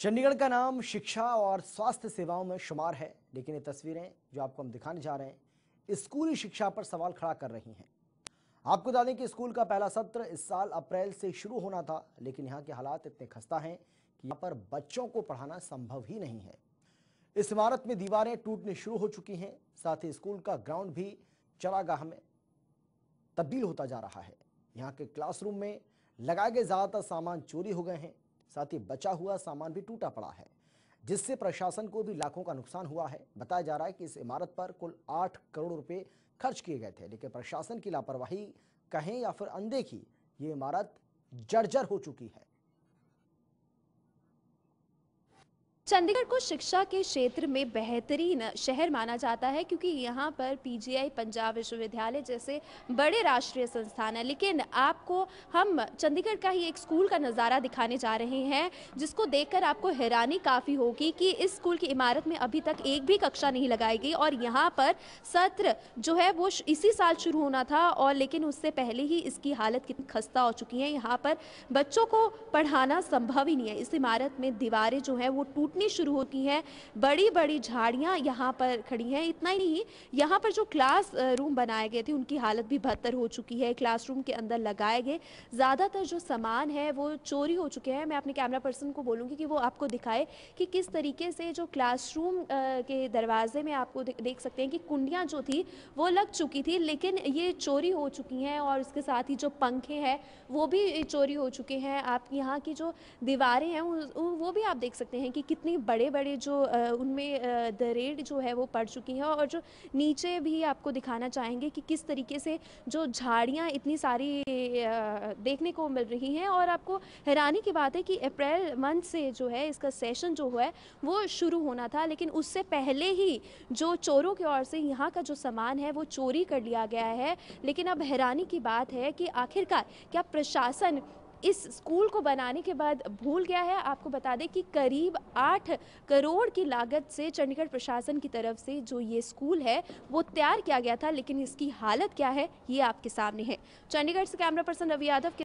चंडीगढ़ का नाम शिक्षा और स्वास्थ्य सेवाओं में शुमार है लेकिन ये तस्वीरें जो आपको हम दिखाने जा रहे हैं स्कूली शिक्षा पर सवाल खड़ा कर रही हैं आपको बता दें कि स्कूल का पहला सत्र इस साल अप्रैल से शुरू होना था लेकिन यहाँ के हालात इतने खस्ता हैं कि यहाँ पर बच्चों को पढ़ाना संभव ही नहीं है इस इमारत में दीवारें टूटनी शुरू हो चुकी हैं साथ ही स्कूल का ग्राउंड भी चरागाह में तब्दील होता जा रहा है यहाँ के क्लासरूम में लगाए गए ज़्यादातर सामान चोरी हो गए हैं साथ ही बचा हुआ सामान भी टूटा पड़ा है जिससे प्रशासन को भी लाखों का नुकसान हुआ है बताया जा रहा है कि इस इमारत पर कुल आठ करोड़ रुपए खर्च किए गए थे लेकिन प्रशासन की लापरवाही कहें या फिर अनदेखी ये इमारत जर्जर हो चुकी है चंडीगढ़ को शिक्षा के क्षेत्र में बेहतरीन शहर माना जाता है क्योंकि यहाँ पर पीजीआई पंजाब विश्वविद्यालय जैसे बड़े राष्ट्रीय संस्थान हैं लेकिन आपको हम चंडीगढ़ का ही एक स्कूल का नज़ारा दिखाने जा रहे हैं जिसको देखकर आपको हैरानी काफ़ी होगी कि इस स्कूल की इमारत में अभी तक एक भी कक्षा नहीं लगाई गई और यहाँ पर सत्र जो है वो इसी साल शुरू होना था और लेकिन उससे पहले ही इसकी हालत कितनी खस्ता हो चुकी है यहाँ पर बच्चों को पढ़ाना संभव ही नहीं है इस इमारत में दीवारें जो हैं वो टूट कटनी शुरू होती है बड़ी बड़ी झाड़ियाँ यहाँ पर खड़ी हैं इतना ही नहीं यहाँ पर जो क्लास रूम बनाए गए थे उनकी हालत भी बदतर हो चुकी है क्लास के अंदर लगाए गए ज़्यादातर जो सामान है वो चोरी हो चुके हैं मैं अपने कैमरा पर्सन को बोलूँगी कि वो आपको दिखाए कि किस तरीके से जो क्लासरूम के दरवाजे में आपको देख सकते हैं कि कुंडियाँ जो थी वो लग चुकी थी लेकिन ये चोरी हो चुकी हैं और इसके साथ ही जो पंखे हैं वो भी चोरी हो चुके हैं आप यहाँ की जो दीवारें हैं वो भी आप देख सकते हैं कि कितनी इतनी बड़े बड़े जो उनमें दरेड जो है वो पड़ चुकी है और जो नीचे भी आपको दिखाना चाहेंगे कि किस तरीके से जो झाड़ियाँ इतनी सारी देखने को मिल रही हैं और आपको हैरानी की बात है कि अप्रैल मंथ से जो है इसका सेशन जो है वो शुरू होना था लेकिन उससे पहले ही जो चोरों की ओर से यहाँ का जो सामान है वो चोरी कर लिया गया है लेकिन अब हैरानी की बात है कि आखिरकार क्या प्रशासन इस स्कूल को बनाने के बाद भूल गया है आपको बता दें कि करीब आठ करोड़ की लागत से चंडीगढ़ प्रशासन की तरफ से जो ये स्कूल है वो तैयार किया गया था लेकिन इसकी हालत क्या है ये आपके सामने है चंडीगढ़ से कैमरा पर्सन रवि यादव